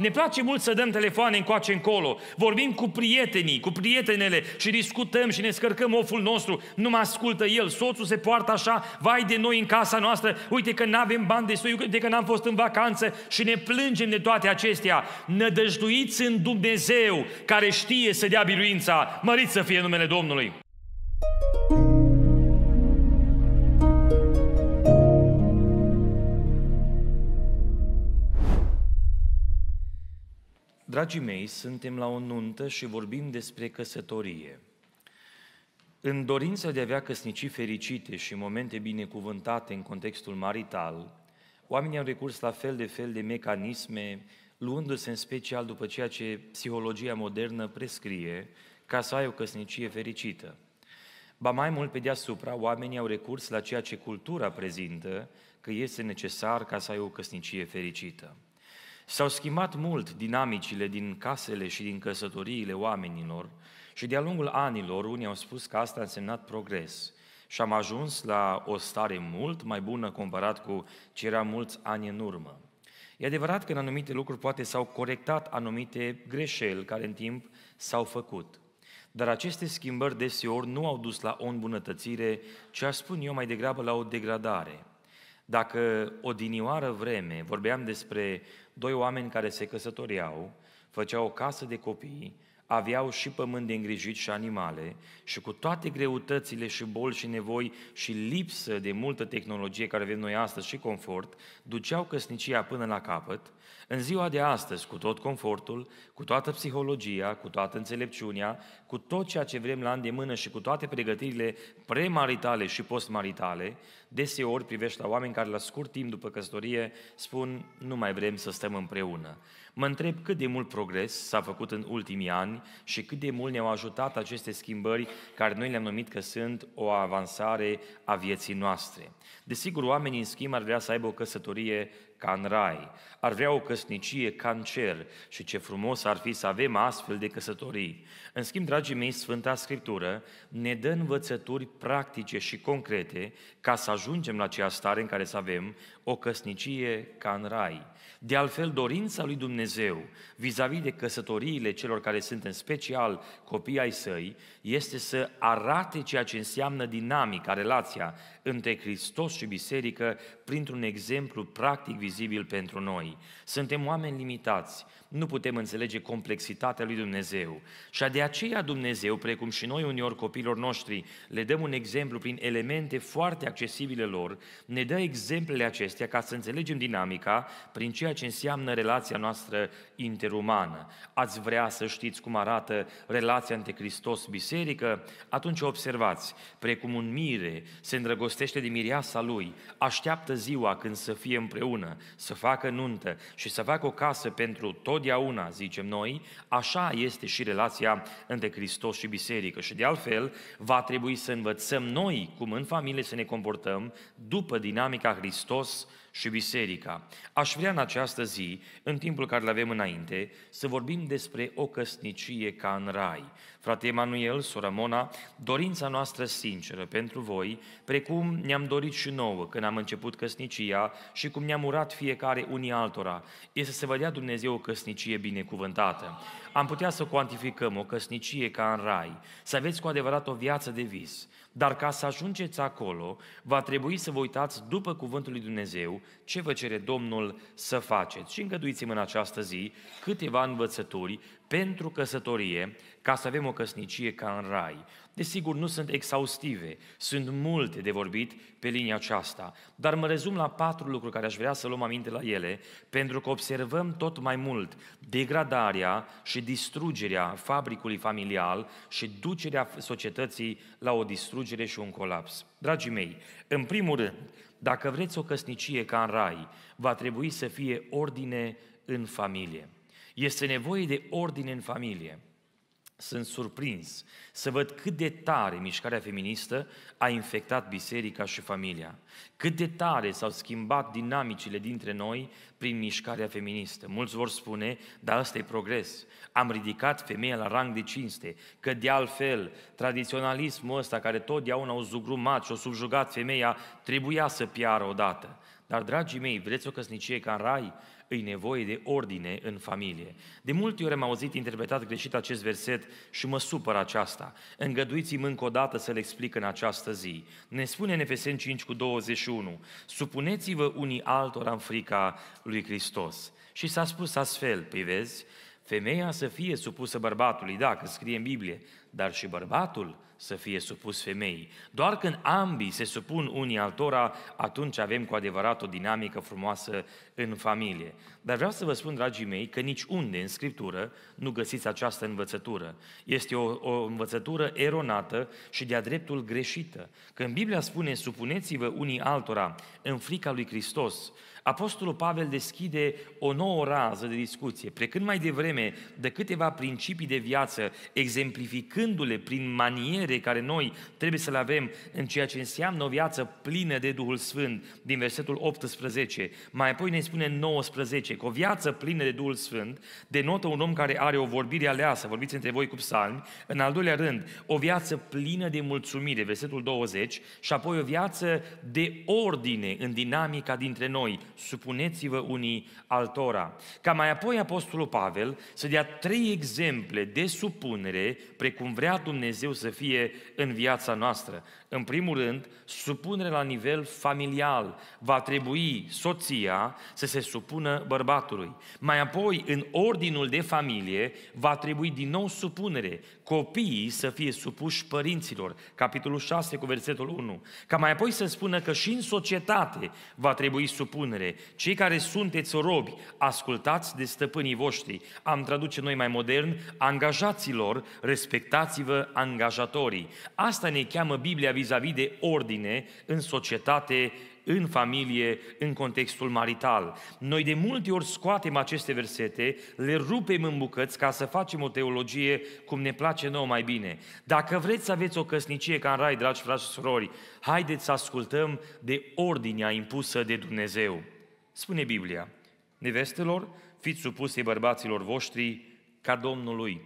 Ne place mult să dăm telefoane încoace încolo, vorbim cu prietenii, cu prietenele și discutăm și ne scărcăm oful nostru, nu mă ascultă el, soțul se poartă așa, vai de noi în casa noastră, uite că nu avem bani de soi, uite că n-am fost în vacanță și ne plângem de toate acestea. Nădăjduiți în Dumnezeu care știe să dea biruința, măriți să fie numele Domnului. Dragii mei, suntem la o nuntă și vorbim despre căsătorie. În dorința de a avea căsnicii fericite și momente binecuvântate în contextul marital, oamenii au recurs la fel de fel de mecanisme, luându-se în special după ceea ce psihologia modernă prescrie, ca să ai o căsnicie fericită. Ba mai mult, pe deasupra, oamenii au recurs la ceea ce cultura prezintă că este necesar ca să ai o căsnicie fericită. S-au schimbat mult dinamicile din casele și din căsătoriile oamenilor și de-a lungul anilor unii au spus că asta a însemnat progres și am ajuns la o stare mult mai bună comparat cu ce era mulți ani în urmă. E adevărat că în anumite lucruri poate s-au corectat anumite greșeli care în timp s-au făcut. Dar aceste schimbări deseori nu au dus la o îmbunătățire, ci aș spun eu mai degrabă la o degradare – dacă odinioară vreme vorbeam despre doi oameni care se căsătoriau, făceau o casă de copii, aveau și pământ de îngrijit și animale și cu toate greutățile și boli și nevoi și lipsă de multă tehnologie care avem noi astăzi și confort, duceau căsnicia până la capăt în ziua de astăzi, cu tot confortul, cu toată psihologia, cu toată înțelepciunea, cu tot ceea ce vrem la îndemână și cu toate pregătirile premaritale și postmaritale, deseori privești la oameni care la scurt timp după căsătorie spun nu mai vrem să stăm împreună. Mă întreb cât de mult progres s-a făcut în ultimii ani și cât de mult ne-au ajutat aceste schimbări care noi le-am numit că sunt o avansare a vieții noastre. Desigur, oamenii în schimb ar vrea să aibă o căsătorie ca în rai, ar vrea o căsnicie ca în cer și ce frumos ar fi să avem astfel de căsătorii. În schimb, dragii mei, Sfânta Scriptură ne dă învățături practice și concrete ca să ajungem la acea stare în care să avem o căsnicie ca în rai. De altfel, dorința lui Dumnezeu vis-a-vis de căsătoriile celor care sunt în special copii ai săi, este să arate ceea ce înseamnă dinamica, relația între Hristos și biserică printr-un exemplu practic vizibil pentru noi. Suntem oameni limitați, nu putem înțelege complexitatea lui Dumnezeu. Și de aceea Dumnezeu, precum și noi uneori copilor noștri, le dăm un exemplu prin elemente foarte accesibile lor, ne dă exemplele acestea ca să înțelegem dinamica, prin ceea ce înseamnă relația noastră interumană. Ați vrea să știți cum arată relația între Hristos-Biserică? Atunci observați, precum un mire se îndrăgostește de mireasa lui, așteaptă ziua când să fie împreună, să facă nuntă și să facă o casă pentru totdeauna, zicem noi, așa este și relația între Hristos și Biserică. Și de altfel, va trebui să învățăm noi cum în familie să ne comportăm după dinamica Hristos și biserica. Aș vrea în această zi, în timpul care le avem înainte, să vorbim despre o căsnicie ca în rai. Frate Emanuel, sora Mona, dorința noastră sinceră pentru voi, precum ne-am dorit și nouă când am început căsnicia și cum ne-am urat fiecare unii altora, este să se vă dea Dumnezeu o căsnicie binecuvântată. Am putea să cuantificăm o căsnicie ca în rai, să aveți cu adevărat o viață de vis, dar ca să ajungeți acolo, va trebui să vă uitați după cuvântul lui Dumnezeu ce vă cere Domnul să faceți. Și îngăduiți-mi în această zi câteva învățături pentru căsătorie, ca să avem o căsnicie ca în rai. Desigur, nu sunt exhaustive, sunt multe de vorbit pe linia aceasta, dar mă rezum la patru lucruri care aș vrea să luăm aminte la ele, pentru că observăm tot mai mult degradarea și distrugerea fabricului familial și ducerea societății la o distrugere și un colaps. Dragii mei, în primul rând, dacă vreți o căsnicie ca în rai, va trebui să fie ordine în familie. Este nevoie de ordine în familie. Sunt surprins să văd cât de tare mișcarea feministă a infectat biserica și familia. Cât de tare s-au schimbat dinamicile dintre noi prin mișcarea feministă. Mulți vor spune, dar asta e progres. Am ridicat femeia la rang de cinste, că de altfel tradiționalismul ăsta care totdeauna au zugrumat și au subjugat femeia, trebuia să piară odată. Dar, dragii mei, vreți o căsnicie ca în rai? îi nevoie de ordine în familie. De multe ori am auzit interpretat greșit acest verset și mă supără aceasta. Îngăduiți-mi încă o dată să-l explic în această zi. Ne spune în Efesen 5 cu 21, supuneți-vă unii altora în frica lui Hristos. Și s-a spus astfel, privezi, femeia să fie supusă bărbatului, da, că scrie în Biblie, dar și bărbatul să fie supus femeii. Doar când ambii se supun unii altora, atunci avem cu adevărat o dinamică frumoasă în familie. Dar vreau să vă spun, dragii mei, că niciunde în Scriptură nu găsiți această învățătură. Este o, o învățătură eronată și de-a dreptul greșită. Când Biblia spune, supuneți-vă unii altora în frica lui Hristos, Apostolul Pavel deschide o nouă rază de discuție, precând mai devreme de câteva principii de viață, exemplificându-le prin maniere care noi trebuie să le avem în ceea ce înseamnă o viață plină de Duhul Sfânt, din versetul 18. Mai apoi ne spune 19 că o viață plină de Duhul Sfânt denotă un om care are o vorbire aleasă, vorbiți între voi cu psalmi, în al doilea rând, o viață plină de mulțumire, versetul 20, și apoi o viață de ordine în dinamica dintre noi, supuneți-vă unii altora. Ca mai apoi Apostolul Pavel să dea trei exemple de supunere, precum vrea Dumnezeu să fie în viața noastră. În primul rând, supunere la nivel familial. Va trebui soția să se supună bărbatului. Mai apoi, în ordinul de familie, va trebui din nou supunere. Copiii să fie supuși părinților. Capitolul 6 cu versetul 1. Ca mai apoi să spună că și în societate va trebui supunere cei care sunteți robi, ascultați de stăpânii voștri. Am traduce noi mai modern, angajaților, respectați-vă angajatorii. Asta ne cheamă Biblia vis-a-vis de ordine în societate, în familie, în contextul marital. Noi de multe ori scoatem aceste versete, le rupem în bucăți ca să facem o teologie cum ne place nouă mai bine. Dacă vreți să aveți o căsnicie ca în rai, dragi frați și surori, haideți să ascultăm de ordinea impusă de Dumnezeu. Spune Biblia, nevestelor, fiți supuse bărbaților voștri ca Domnului.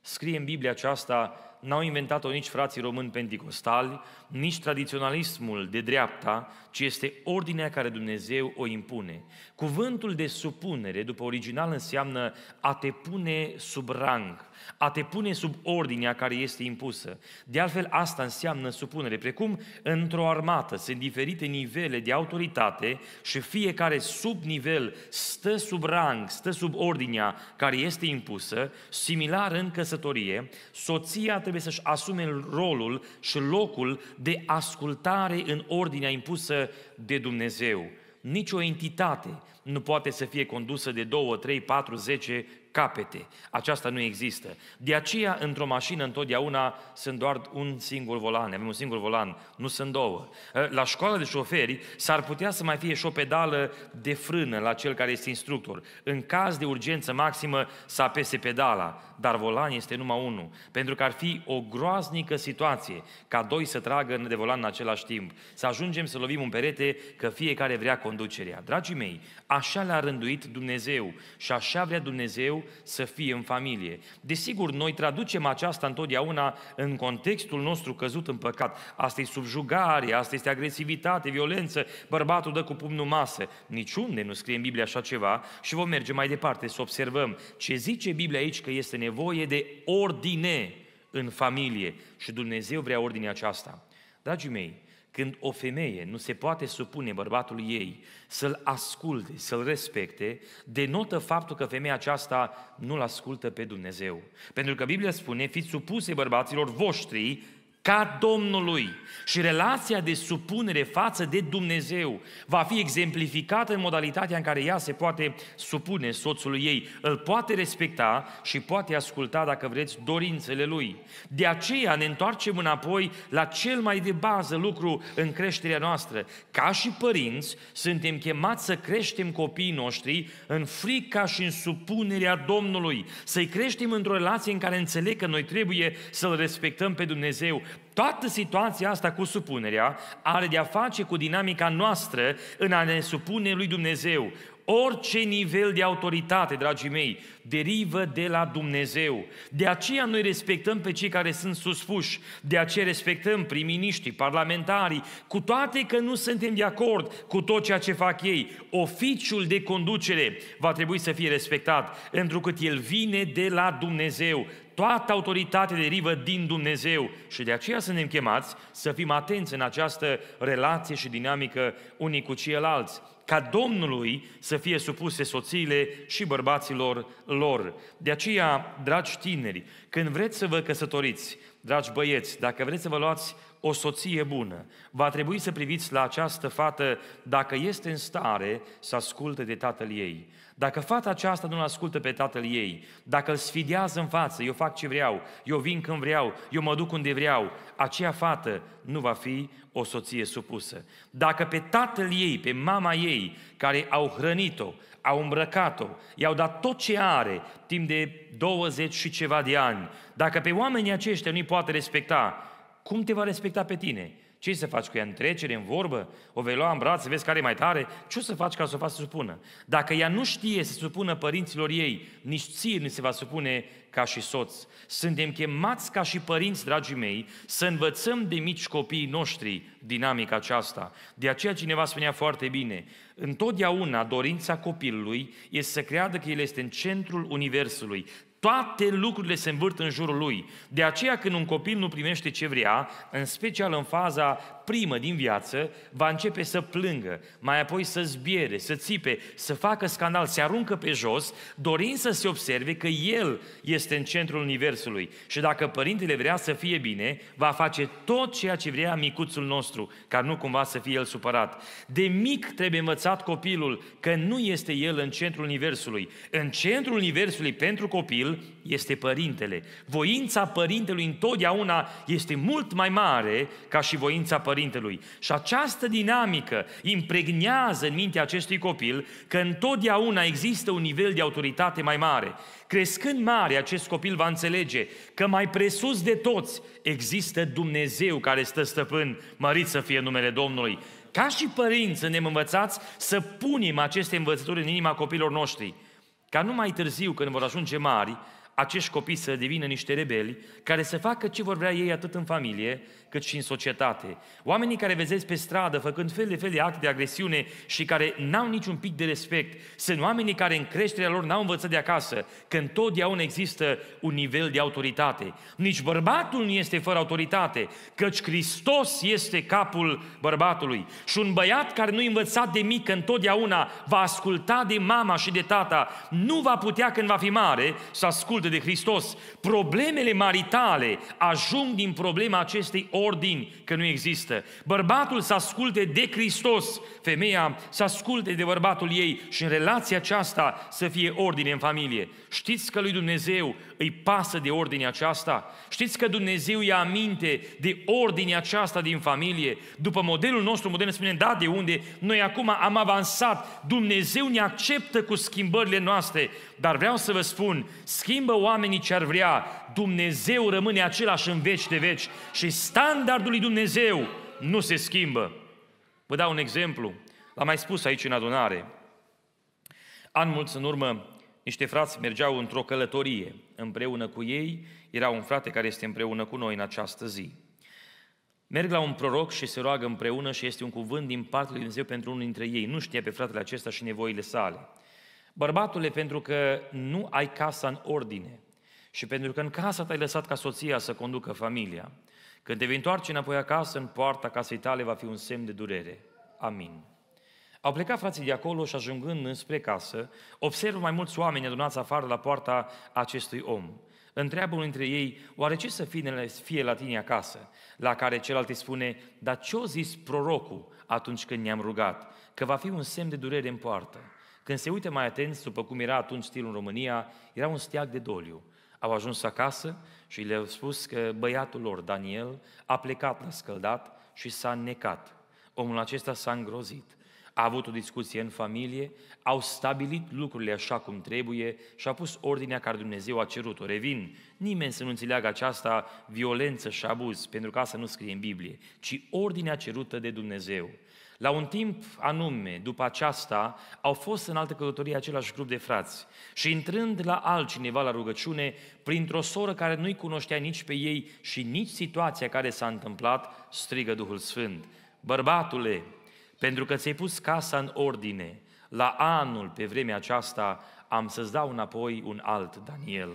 Scrie în Biblia aceasta n-au inventat-o nici frații români pentecostali, nici tradiționalismul de dreapta, ci este ordinea care Dumnezeu o impune. Cuvântul de supunere, după original, înseamnă a te pune sub rang, a te pune sub ordinea care este impusă. De altfel, asta înseamnă supunere, precum într-o armată sunt diferite nivele de autoritate și fiecare subnivel stă sub rang, stă sub ordinea care este impusă, similar în căsătorie, soția trebuie să-și asume rolul și locul de ascultare în ordinea impusă de Dumnezeu. Nici o entitate nu poate să fie condusă de 2, 3, 4, 10 capete. Aceasta nu există. De aceea, într-o mașină, întotdeauna sunt doar un singur volan. Avem un singur volan, nu sunt două. Ă, la școala de șoferi s-ar putea să mai fie și o pedală de frână la cel care este instructor. În caz de urgență maximă să apese pedala, dar volan este numai unul. Pentru că ar fi o groaznică situație ca doi să tragă de volan în același timp. Să ajungem să lovim un perete că fiecare vrea conducerea. Dragii mei, așa le-a rânduit Dumnezeu și așa vrea Dumnezeu să fie în familie. Desigur, noi traducem aceasta întotdeauna în contextul nostru căzut în păcat. Asta e subjugare, asta este agresivitate, violență, bărbatul dă cu pumnul masă. Niciunde nu scrie în Biblie așa ceva și vom merge mai departe să observăm ce zice Biblia aici că este nevoie de ordine în familie și Dumnezeu vrea ordinea aceasta. Dragii mei, când o femeie nu se poate supune bărbatului ei să-l asculte, să-l respecte, denotă faptul că femeia aceasta nu-l ascultă pe Dumnezeu. Pentru că Biblia spune, fiți supuse bărbaților voștri ca Domnului și relația de supunere față de Dumnezeu va fi exemplificată în modalitatea în care ea se poate supune soțului ei, îl poate respecta și poate asculta, dacă vreți, dorințele lui. De aceea ne întoarcem înapoi la cel mai de bază lucru în creșterea noastră. Ca și părinți, suntem chemați să creștem copiii noștri în frica și în supunerea Domnului, să-i creștem într-o relație în care înțeleg că noi trebuie să-L respectăm pe Dumnezeu, toată situația asta cu supunerea are de a face cu dinamica noastră în a ne supune lui Dumnezeu. Orice nivel de autoritate, dragii mei, derivă de la Dumnezeu. De aceea noi respectăm pe cei care sunt suspuși, de aceea respectăm prim-miniștrii, parlamentarii, cu toate că nu suntem de acord cu tot ceea ce fac ei. Oficiul de conducere va trebui să fie respectat, pentru că el vine de la Dumnezeu toată autoritatea derivă din Dumnezeu și de aceea suntem chemați să fim atenți în această relație și dinamică unii cu ceilalți, ca Domnului să fie supuse soțiile și bărbaților lor. De aceea, dragi tineri, când vreți să vă căsătoriți, dragi băieți, dacă vreți să vă luați o soție bună. Va trebui să priviți la această fată dacă este în stare să asculte de tatăl ei. Dacă fata aceasta nu-l ascultă pe tatăl ei, dacă îl sfidează în față, eu fac ce vreau, eu vin când vreau, eu mă duc unde vreau, aceea fată nu va fi o soție supusă. Dacă pe tatăl ei, pe mama ei, care au hrănit-o, au îmbrăcat-o, i-au dat tot ce are timp de 20 și ceva de ani, dacă pe oamenii aceștia nu-i poate respecta, cum te va respecta pe tine? ce să faci cu ea? Întrecere, în vorbă? O vei lua în braț, să vezi care e mai tare? Ce o să faci ca să o faci să supună? Dacă ea nu știe să supună părinților ei, nici ție nu se va supune ca și soț. Suntem chemați ca și părinți, dragii mei, să învățăm de mici copiii noștri dinamica aceasta. De aceea cineva spunea foarte bine, întotdeauna dorința copilului este să creadă că el este în centrul universului, toate lucrurile se învârt în jurul lui. De aceea când un copil nu primește ce vrea, în special în faza primă din viață, va începe să plângă, mai apoi să zbiere, să țipe, să facă scandal, se aruncă pe jos, dorind să se observe că el este în centrul universului. Și dacă părintele vrea să fie bine, va face tot ceea ce vrea micuțul nostru, ca nu cumva să fie el supărat. De mic trebuie învățat copilul că nu este el în centrul universului. În centrul universului pentru copil copil este părintele. Voința părintelui întotdeauna este mult mai mare ca și voința părintelui. Și această dinamică impregnează în mintea acestui copil că întotdeauna există un nivel de autoritate mai mare. Crescând mare, acest copil va înțelege că mai presus de toți există Dumnezeu care stă stăpân, mărit să fie numele Domnului. Ca și părinți, ne învățați să punem aceste învățături în inima copilor noștri – ca nu mai târziu, când vor ajunge mari, acești copii să devină niște rebeli care să facă ce vor vrea ei atât în familie, cât și în societate. Oamenii care vezeți pe stradă făcând fel de fel de acte de agresiune și care n-au niciun pic de respect, sunt oamenii care în creșterea lor n-au învățat de acasă că întotdeauna există un nivel de autoritate. Nici bărbatul nu este fără autoritate, căci Hristos este capul bărbatului. Și un băiat care nu-i învățat de mic întotdeauna va asculta de mama și de tata, nu va putea când va fi mare să asculte de Hristos. Problemele maritale ajung din problema acestei ordini, că nu există. Bărbatul să asculte de Hristos, femeia să asculte de bărbatul ei și în relația aceasta să fie ordine în familie. Știți că lui Dumnezeu îi pasă de ordinea aceasta? Știți că Dumnezeu ia aminte de ordinea aceasta din familie? După modelul nostru modern spune, da, de unde? Noi acum am avansat, Dumnezeu ne acceptă cu schimbările noastre, dar vreau să vă spun, schimbă oamenii ce ar vrea, Dumnezeu rămâne același în veci de veci și sta standardul lui Dumnezeu nu se schimbă. Vă dau un exemplu. L-am mai spus aici în adunare. An mulți în urmă, niște frați mergeau într-o călătorie. Împreună cu ei era un frate care este împreună cu noi în această zi. Merg la un proroc și se roagă împreună și este un cuvânt din partea lui Dumnezeu pentru unul dintre ei. Nu știa pe fratele acesta și nevoile sale. Bărbatule, pentru că nu ai casa în ordine și pentru că în casa ta ai lăsat ca soția să conducă familia, când te vei întoarce înapoi acasă, în poarta casei tale va fi un semn de durere. Amin. Au plecat frații de acolo și ajungând înspre casă, observă mai mulți oameni adunați afară la poarta acestui om. Întreabă unul dintre ei, oare ce să fie la tine acasă? La care celălalt îi spune, dar ce-o zis prorocul atunci când ne-am rugat? Că va fi un semn de durere în poartă. Când se uită mai atent, după cum era atunci stilul în România, era un steag de doliu au ajuns acasă și le-au spus că băiatul lor, Daniel, a plecat la scăldat și s-a necat. Omul acesta s-a îngrozit. A avut o discuție în familie, au stabilit lucrurile așa cum trebuie și a pus ordinea care Dumnezeu a cerut-o. Revin, nimeni să nu înțeleagă aceasta violență și abuz, pentru că asta nu scrie în Biblie, ci ordinea cerută de Dumnezeu. La un timp anume, după aceasta, au fost în altă călătorie același grup de frați și intrând la altcineva la rugăciune, printr-o soră care nu-i cunoștea nici pe ei și nici situația care s-a întâmplat, strigă Duhul Sfânt. Bărbatule, pentru că ți-ai pus casa în ordine, la anul, pe vremea aceasta, am să-ți dau înapoi un alt Daniel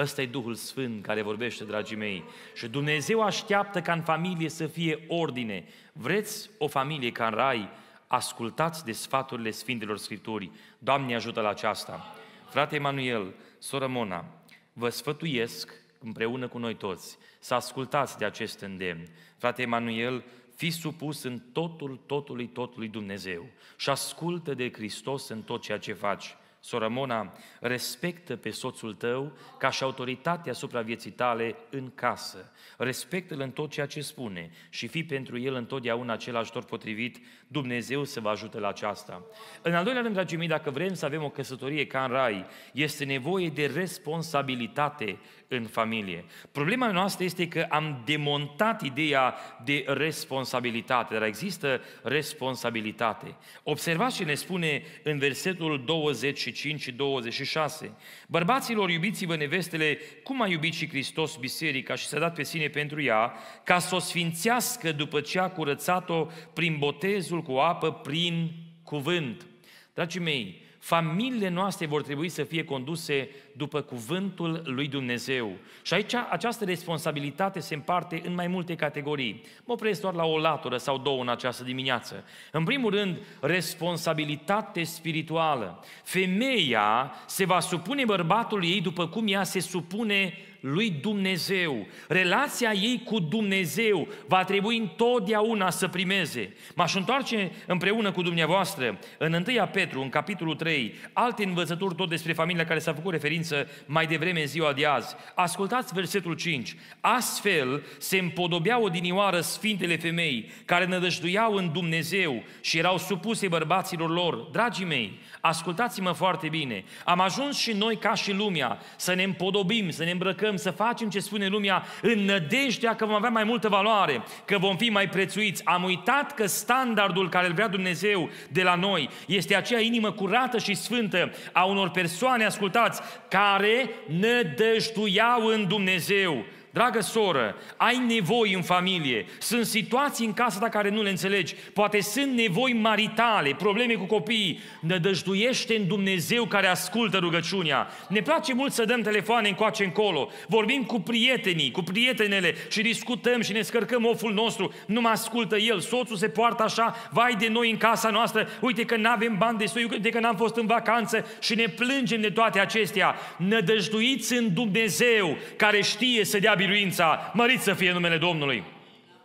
ăsta e Duhul Sfânt care vorbește, dragii mei. Și Dumnezeu așteaptă ca în familie să fie ordine. Vreți o familie ca în rai? Ascultați de sfaturile Sfintelor Scripturii. Doamne ajută la aceasta. Frate Emanuel, soră Mona, vă sfătuiesc împreună cu noi toți să ascultați de acest îndemn. Frate Emanuel, fi supus în totul, totului, totului Dumnezeu și ascultă de Hristos în tot ceea ce faci. Sora Mona, respectă pe soțul tău ca și autoritatea asupra vieții tale în casă. Respectă-l în tot ceea ce spune și fii pentru el întotdeauna acel ajutor potrivit Dumnezeu să vă ajute la aceasta. În al doilea rând, dragii mei, dacă vrem să avem o căsătorie ca în rai, este nevoie de responsabilitate în familie. Problema noastră este că am demontat ideea de responsabilitate, dar există responsabilitate. Observați ce ne spune în versetul 25 și 26. Bărbaților, iubiți-vă nevestele, cum a iubit și Hristos biserica și s-a dat pe sine pentru ea, ca să o sfințească după ce a curățat-o prin botezul botezul cu apă prin cuvânt. Dragii mei, familiile noastre vor trebui să fie conduse după cuvântul lui Dumnezeu. Și aici această responsabilitate se împarte în mai multe categorii. Mă opresc doar la o latură sau două în această dimineață. În primul rând, responsabilitate spirituală. Femeia se va supune bărbatului ei după cum ea se supune lui Dumnezeu. Relația ei cu Dumnezeu va trebui întotdeauna să primeze. M-aș întoarce împreună cu dumneavoastră în 1 Petru, în capitolul 3, alte învățături tot despre familia care s-a făcut referință mai devreme în ziua de azi. Ascultați versetul 5. Astfel se împodobeau odinioară sfintele femei care nădăjduiau în Dumnezeu și erau supuse bărbaților lor. Dragii mei, ascultați-mă foarte bine. Am ajuns și noi ca și lumea să ne împodobim, să ne îmbrăcăm încercăm să facem ce spune lumea în nădejdea că vom avea mai multă valoare, că vom fi mai prețuiți. Am uitat că standardul care îl vrea Dumnezeu de la noi este aceea inimă curată și sfântă a unor persoane, ascultați, care nădăjduiau în Dumnezeu Dragă soră, ai nevoi în familie, sunt situații în casă ta care nu le înțelegi, poate sunt nevoi maritale, probleme cu copiii, nădăjduiește în Dumnezeu care ascultă rugăciunea. Ne place mult să dăm telefoane încoace încolo, vorbim cu prietenii, cu prietenele și discutăm și ne scărcăm oful nostru, nu mă ascultă el, soțul se poartă așa, vai de noi în casa noastră, uite că nu avem bani soi, uite că n-am fost în vacanță și ne plângem de toate acestea. Nădăjduiți în Dumnezeu care știe să dea biruința, mărit să fie numele Domnului.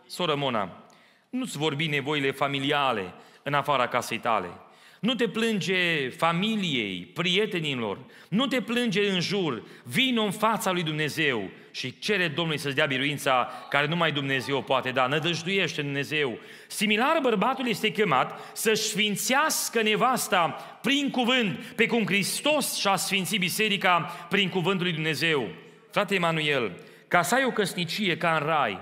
Soră Mona, nu-ți vorbi nevoile familiale în afara casei tale. Nu te plânge familiei, prietenilor, nu te plânge în jur, vino în fața lui Dumnezeu și cere Domnului să-ți dea biruința care numai Dumnezeu poate da, nădăjduiește Dumnezeu. Similar, bărbatul este chemat să-și sfințească nevasta prin cuvânt, pe cum Hristos și-a sfințit biserica prin cuvântul lui Dumnezeu. Frate Emanuel, ca să ai o căsnicie ca în rai,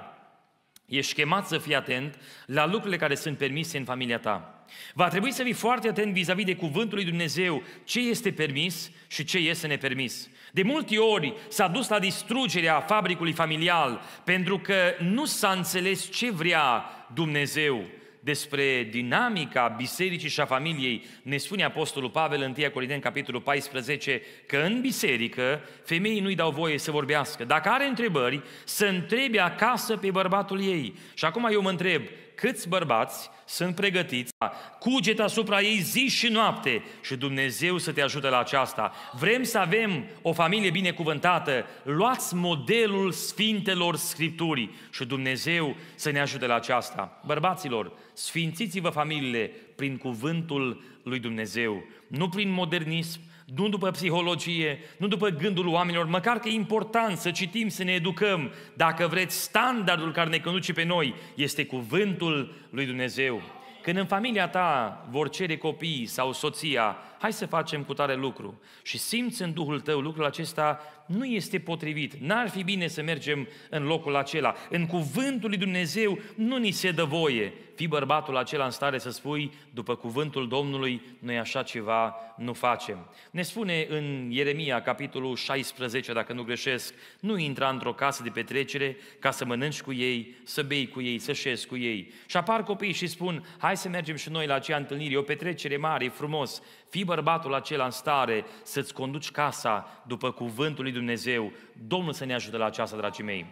ești chemat să fii atent la lucrurile care sunt permise în familia ta. Va trebui să fii foarte atent vis-a-vis de cuvântul lui Dumnezeu, ce este permis și ce este nepermis. De multe ori s-a dus la distrugerea fabricului familial pentru că nu s-a înțeles ce vrea Dumnezeu despre dinamica bisericii și a familiei, ne spune Apostolul Pavel în 1 Corinteni, capitolul 14, că în biserică femeii nu-i dau voie să vorbească. Dacă are întrebări, să întrebe acasă pe bărbatul ei. Și acum eu mă întreb, Câți bărbați sunt pregătiți, cuget asupra ei zi și noapte și Dumnezeu să te ajute la aceasta. Vrem să avem o familie binecuvântată, luați modelul Sfintelor Scripturii și Dumnezeu să ne ajute la aceasta. Bărbaților, sfințiți-vă familiile prin cuvântul lui Dumnezeu, nu prin modernism, nu după psihologie, nu după gândul oamenilor, măcar că e important să citim, să ne educăm. Dacă vreți, standardul care ne conduce pe noi este cuvântul lui Dumnezeu. Când în familia ta vor cere copiii sau soția, hai să facem cu tare lucru și simți în Duhul tău lucrul acesta nu este potrivit, n-ar fi bine să mergem în locul acela. În cuvântul lui Dumnezeu nu ni se dă voie fii bărbatul acela în stare să spui, după cuvântul Domnului, noi așa ceva nu facem. Ne spune în Ieremia, capitolul 16, dacă nu greșesc, nu intra într-o casă de petrecere ca să mănânci cu ei, să bei cu ei, să șezi cu ei. Și apar copiii și spun, hai să mergem și noi la acea întâlnire, e o petrecere mare, e frumos. Fii bărbatul acela în stare să-ți conduci casa după cuvântul lui Dumnezeu. Domnul să ne ajute la aceasta, dragii mei.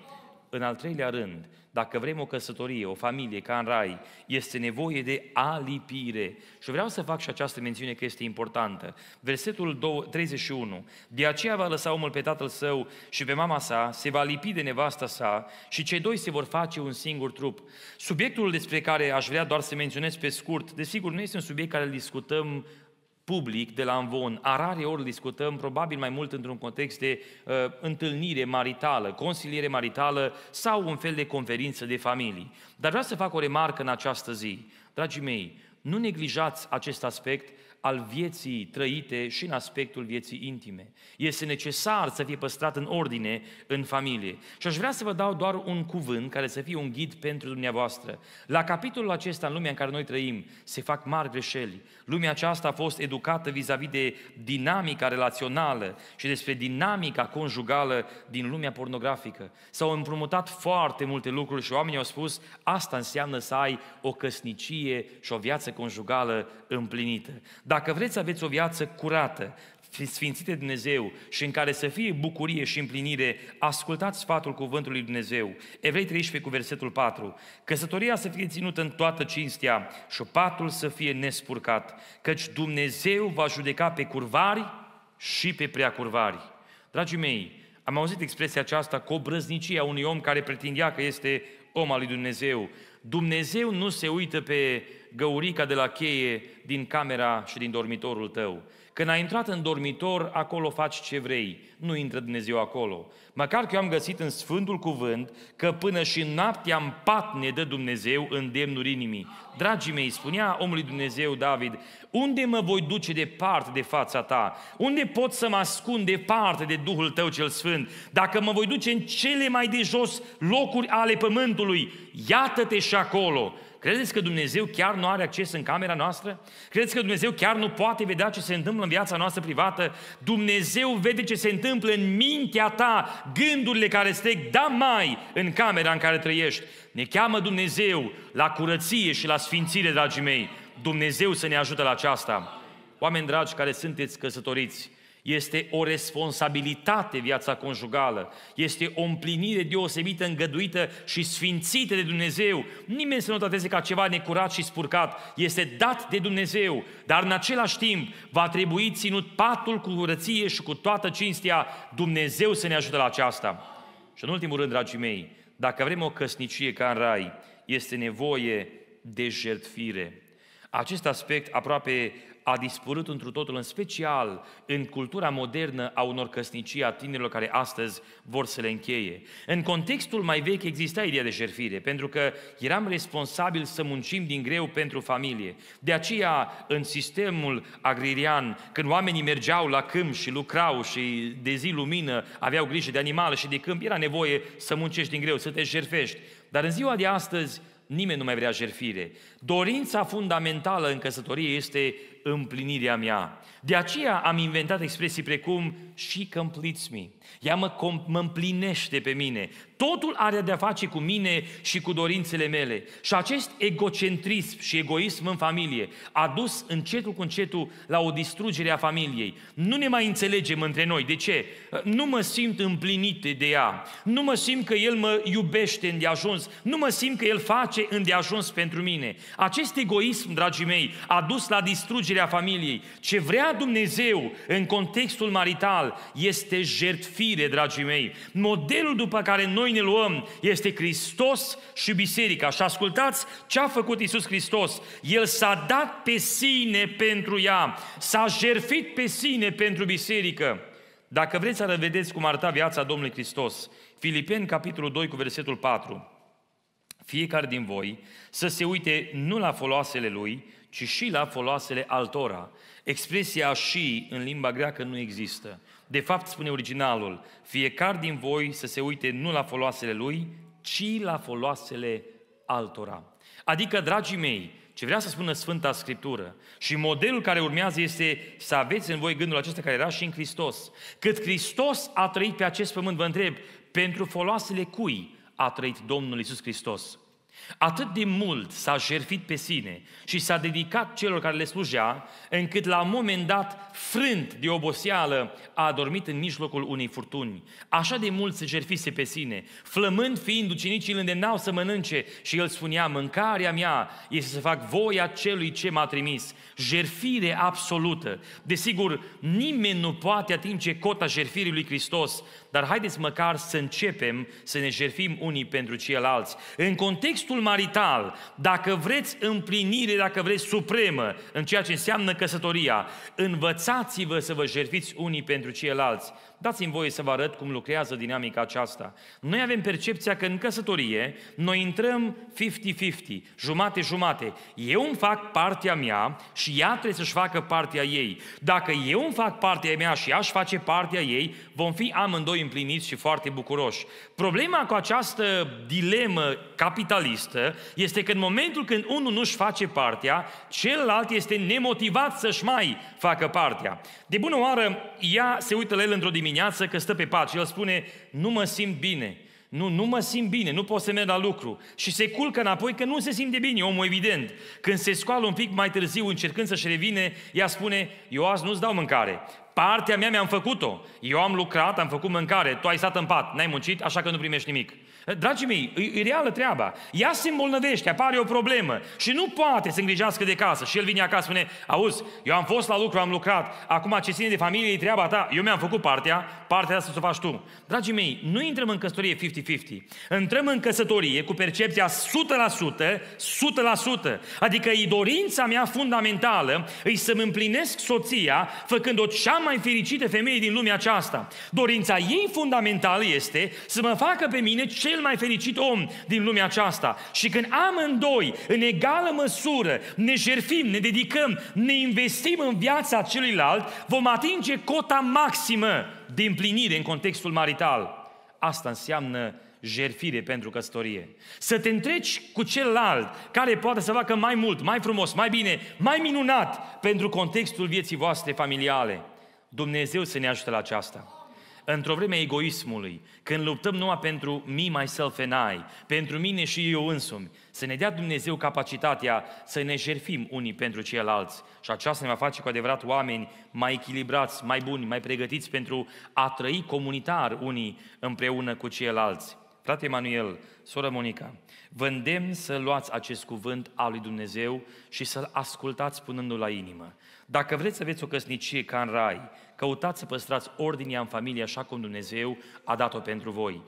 În al treilea rând, dacă vrem o căsătorie, o familie ca în rai, este nevoie de alipire. Și vreau să fac și această mențiune că este importantă. Versetul 31. De aceea va lăsa omul pe tatăl său și pe mama sa, se va lipi de nevasta sa și cei doi se vor face un singur trup. Subiectul despre care aș vrea doar să menționez pe scurt, desigur, nu este un subiect care îl discutăm public de la Amvon. A rare ori discutăm, probabil mai mult într-un context de uh, întâlnire maritală, consiliere maritală sau un fel de conferință de familii. Dar vreau să fac o remarcă în această zi. Dragii mei, nu neglijați acest aspect al vieții trăite și în aspectul vieții intime. Este necesar să fie păstrat în ordine în familie. Și aș vrea să vă dau doar un cuvânt care să fie un ghid pentru dumneavoastră. La capitolul acesta, în lumea în care noi trăim, se fac mari greșeli. Lumea aceasta a fost educată vis-a-vis de dinamica relațională și despre dinamica conjugală din lumea pornografică. S-au împrumutat foarte multe lucruri și oamenii au spus, asta înseamnă să ai o căsnicie și o viață conjugală împlinită. Dacă vreți să aveți o viață curată, de Dumnezeu și în care să fie bucurie și împlinire, ascultați sfatul cuvântului Dumnezeu. Evrei 13 cu versetul 4. Căsătoria să fie ținută în toată cinstea și patul să fie nespurcat, căci Dumnezeu va judeca pe curvari și pe preacurvari. Dragii mei, am auzit expresia aceasta cu obrăznicia unui om care pretindea că este om al lui Dumnezeu. Dumnezeu nu se uită pe găurica de la cheie din camera și din dormitorul tău. Când ai intrat în dormitor, acolo faci ce vrei. Nu intră Dumnezeu acolo. Măcar că eu am găsit în Sfântul Cuvânt că până și noaptea în pat ne dă Dumnezeu în demnuri inimii. Dragii mei, spunea omului Dumnezeu David, unde mă voi duce departe de fața ta? Unde pot să mă ascund departe de Duhul tău cel Sfânt? Dacă mă voi duce în cele mai de jos locuri ale pământului, iată-te și acolo. Credeți că Dumnezeu chiar nu are acces în camera noastră? Credeți că Dumnezeu chiar nu poate vedea ce se întâmplă în viața noastră privată? Dumnezeu vede ce se întâmplă în mintea ta, gândurile care strec, da mai în camera în care trăiești. Ne cheamă Dumnezeu la curăție și la sfințire, dragii mei. Dumnezeu să ne ajute la aceasta. Oameni dragi care sunteți căsătoriți, este o responsabilitate viața conjugală, este o împlinire deosebită, îngăduită și sfințită de Dumnezeu. Nimeni să nu trateze ca ceva necurat și spurcat, este dat de Dumnezeu, dar în același timp va trebui ținut patul cu curăție și cu toată cinstia Dumnezeu să ne ajute la aceasta. Și în ultimul rând, dragii mei, dacă vrem o căsnicie ca în rai, este nevoie de jertfire. Acest aspect aproape a dispărut întru totul, în special în cultura modernă a unor căsnicii a tinerilor care astăzi vor să le încheie. În contextul mai vechi exista ideea de șerfire, pentru că eram responsabili să muncim din greu pentru familie. De aceea, în sistemul agririan, când oamenii mergeau la câmp și lucrau și de zi lumină aveau grijă de animale și de câmp, era nevoie să muncești din greu, să te șerfești. Dar în ziua de astăzi, Nimeni nu mai vrea jerfire. Dorința fundamentală în căsătorie este împlinirea mea. De aceea am inventat expresii precum și completes me. Ea mă, mă împlinește pe mine. Totul are de-a face cu mine și cu dorințele mele. Și acest egocentrism și egoism în familie a dus încetul cu încetul la o distrugere a familiei. Nu ne mai înțelegem între noi. De ce? Nu mă simt împlinit de ea. Nu mă simt că el mă iubește îndeajuns. Nu mă simt că el face îndeajuns pentru mine. Acest egoism, dragii mei, a dus la distrugerea familiei. Ce vrea Dumnezeu în contextul marital este jertfire, dragii mei. Modelul după care noi ne luăm este Hristos și biserica. Și ascultați ce a făcut Isus Hristos. El s-a dat pe sine pentru ea, s-a jertfit pe sine pentru biserică. Dacă vreți să vedeți cum arăta viața Domnului Hristos, Filipeni, capitolul 2, cu versetul 4 fiecare din voi să se uite nu la foloasele lui, ci și la foloasele altora. Expresia și în limba greacă nu există. De fapt, spune originalul, fiecare din voi să se uite nu la foloasele lui, ci la foloasele altora. Adică, dragii mei, ce vrea să spună Sfânta Scriptură și modelul care urmează este să aveți în voi gândul acesta care era și în Hristos. Cât Hristos a trăit pe acest pământ, vă întreb, pentru foloasele cui? a trăit Domnul Isus Hristos. Atât de mult s-a jerfit pe sine și s-a dedicat celor care le slujea, încât la un moment dat, frânt de oboseală, a adormit în mijlocul unei furtuni. Așa de mult se jerfise pe sine, flămând fiind ucenicii îl îndemnau să mănânce și el spunea, mâncarea mea este să fac voia celui ce m-a trimis. Jerfire absolută. Desigur, nimeni nu poate atinge cota jerfirii lui Hristos, dar haideți măcar să începem să ne jerfim unii pentru ceilalți. În context contextul marital, dacă vreți împlinire, dacă vreți supremă în ceea ce înseamnă căsătoria, învățați-vă să vă jertfiți unii pentru ceilalți. Dați-mi voie să vă arăt cum lucrează dinamica aceasta. Noi avem percepția că în căsătorie noi intrăm 50-50, jumate-jumate. Eu îmi fac partea mea și ea trebuie să-și facă partea ei. Dacă eu îmi fac partea mea și ea își face partea ei, vom fi amândoi împliniți și foarte bucuroși. Problema cu această dilemă capitalistă realistă este că în momentul când unul nu-și face partea, celălalt este nemotivat să-și mai facă partea. De bună oară, ea se uită la el într-o dimineață că stă pe pat și el spune, nu mă simt bine. Nu, nu mă simt bine, nu pot să merg la lucru. Și se culcă înapoi că nu se simte bine, omul evident. Când se scoală un pic mai târziu, încercând să-și revine, ea spune, eu azi nu-ți dau mâncare. Partea mea mi-am făcut-o. Eu am lucrat, am făcut mâncare, tu ai stat în pat, n-ai muncit, așa că nu primești nimic. Dragii mei, e, e reală treaba. Ea se îmbolnăvește, apare o problemă și nu poate să îngrijească de casă. Și el vine acasă, și spune, auzi, eu am fost la lucru, am lucrat, acum ce ține de familie e treaba ta, eu mi-am făcut partea, partea asta să o faci tu. Dragii mei, nu intrăm în căsătorie 50-50. Intrăm în căsătorie cu percepția 100%, 100%. Adică e dorința mea fundamentală, îi să-mi împlinesc soția, făcând-o cea mai fericită femeie din lumea aceasta. Dorința ei fundamentală este să mă facă pe mine cel cel mai fericit om din lumea aceasta. Și când amândoi, în egală măsură, ne jerfim, ne dedicăm, ne investim în viața celuilalt, vom atinge cota maximă de împlinire în contextul marital. Asta înseamnă jerfire pentru căsătorie. Să te întreci cu celălalt care poate să facă mai mult, mai frumos, mai bine, mai minunat pentru contextul vieții voastre familiale. Dumnezeu să ne ajute la aceasta într-o vreme egoismului, când luptăm numai pentru me, myself and I, pentru mine și eu însumi, să ne dea Dumnezeu capacitatea să ne jerfim unii pentru ceilalți. Și aceasta ne va face cu adevărat oameni mai echilibrați, mai buni, mai pregătiți pentru a trăi comunitar unii împreună cu ceilalți. Frate Emanuel, soră Monica, vă îndemn să luați acest cuvânt al lui Dumnezeu și să-l ascultați punându-l la inimă. Dacă vreți să aveți o căsnicie ca în rai, căutați să păstrați ordinea în familie așa cum Dumnezeu a dat-o pentru voi.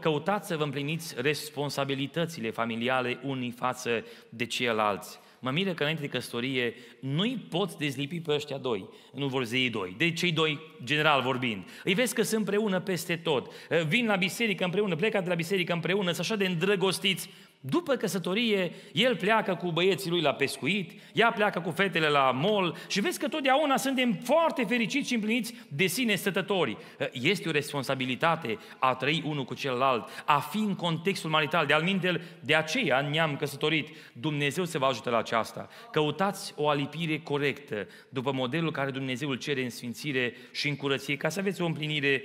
Căutați să vă împliniți responsabilitățile familiale unii față de ceilalți mă miră că înainte de căsătorie nu-i poți dezlipi pe ăștia doi, nu vor zi doi, de cei doi general vorbind. Îi vezi că sunt împreună peste tot, vin la biserică împreună, plecă de la biserică împreună, sunt așa de îndrăgostiți după căsătorie, el pleacă cu băieții lui la pescuit, ea pleacă cu fetele la mol și vezi că totdeauna suntem foarte fericiți și împliniți de sine stătători. Este o responsabilitate a trăi unul cu celălalt, a fi în contextul marital. De almintel, de aceea ne-am căsătorit. Dumnezeu se va ajuta la aceasta. Căutați o alipire corectă, după modelul care Dumnezeu îl cere în sfințire și în curăție, ca să aveți o împlinire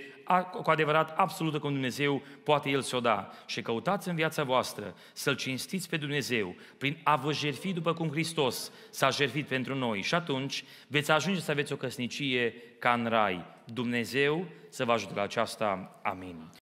cu adevărat absolută cu Dumnezeu, poate El să o da. Și căutați în viața voastră să-L cinstiți pe Dumnezeu prin a vă jerfi după cum Hristos s-a jerfit pentru noi. Și atunci veți ajunge să aveți o căsnicie ca în rai. Dumnezeu să vă ajute la aceasta. Amin.